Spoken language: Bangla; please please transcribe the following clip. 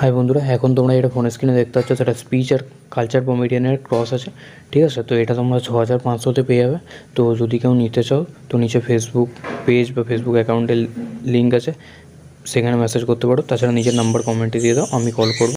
হাই বন্ধুরা এখন তোমরা যেটা ফোনের স্ক্রিনে দেখতে পাচ্ছ সেটা স্পিচ আর কালচার পমিডিয়ানের ক্রস আছে ঠিক আছে তো এটা তোমরা ছ হাজার পাঁচশোতে পেয়ে যাবে তো যদি কেউ নিতে চাও তো নিচে ফেসবুক পেজ বা ফেসবুক অ্যাকাউন্টের লিঙ্ক আছে সেখানে মেসেজ করতে পারো তাছাড়া নিজের নাম্বার কমেন্টে দিয়ে দাও আমি কল করবো